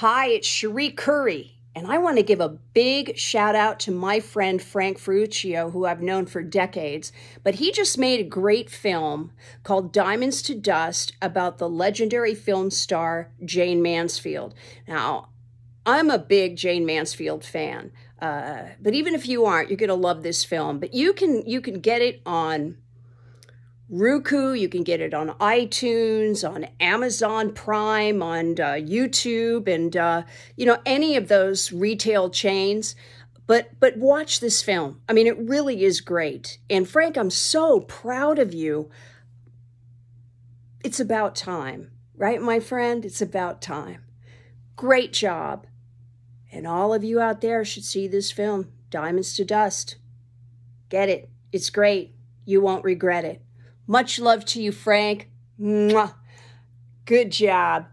Hi, it's Cherie Curry. And I want to give a big shout out to my friend Frank Ferruccio, who I've known for decades. But he just made a great film called Diamonds to Dust about the legendary film star Jane Mansfield. Now, I'm a big Jane Mansfield fan, uh, but even if you aren't, you're going to love this film. But you can you can get it on Roku. You can get it on iTunes, on Amazon Prime, on uh, YouTube, and uh, you know any of those retail chains. But but watch this film. I mean, it really is great. And Frank, I'm so proud of you. It's about time, right, my friend? It's about time. Great job. And all of you out there should see this film, Diamonds to Dust. Get it. It's great. You won't regret it. Much love to you, Frank. Mwah. Good job.